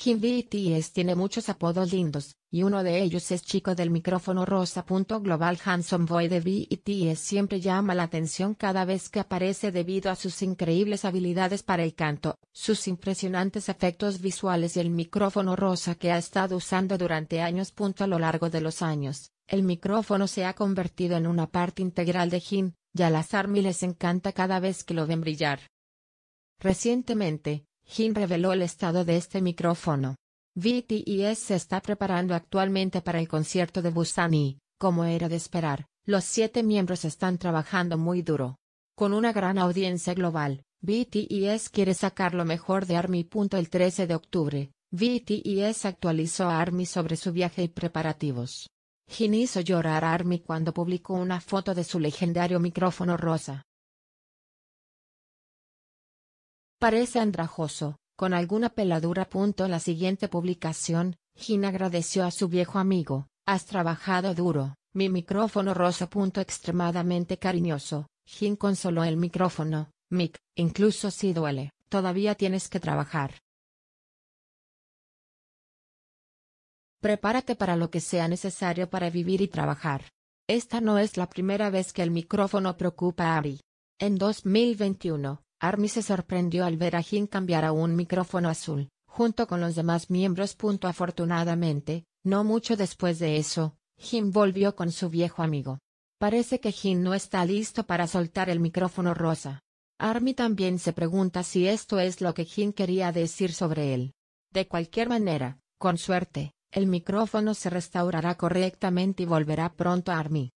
Jim BTS tiene muchos apodos lindos, y uno de ellos es Chico del micrófono rosa. Global Handsome Boy de BTS e siempre llama la atención cada vez que aparece debido a sus increíbles habilidades para el canto, sus impresionantes efectos visuales y el micrófono rosa que ha estado usando durante años. A lo largo de los años, el micrófono se ha convertido en una parte integral de Jim, y a las ARMY les encanta cada vez que lo ven brillar. Recientemente, Jin reveló el estado de este micrófono. BTS e se está preparando actualmente para el concierto de Busan y, como era de esperar, los siete miembros están trabajando muy duro. Con una gran audiencia global, BTS e quiere sacar lo mejor de ARMY. El 13 de octubre, BTS e actualizó a ARMY sobre su viaje y preparativos. Jin hizo llorar a ARMY cuando publicó una foto de su legendario micrófono rosa. Parece andrajoso, con alguna peladura. Punto. La siguiente publicación, Gin agradeció a su viejo amigo, has trabajado duro, mi micrófono rosa. Extremadamente cariñoso, Gin consoló el micrófono, Mick, incluso si duele, todavía tienes que trabajar. Prepárate para lo que sea necesario para vivir y trabajar. Esta no es la primera vez que el micrófono preocupa a Ari. En 2021, Army se sorprendió al ver a Jin cambiar a un micrófono azul, junto con los demás miembros. Afortunadamente, no mucho después de eso, Jin volvió con su viejo amigo. Parece que Jin no está listo para soltar el micrófono rosa. Army también se pregunta si esto es lo que Jin quería decir sobre él. De cualquier manera, con suerte, el micrófono se restaurará correctamente y volverá pronto a Army.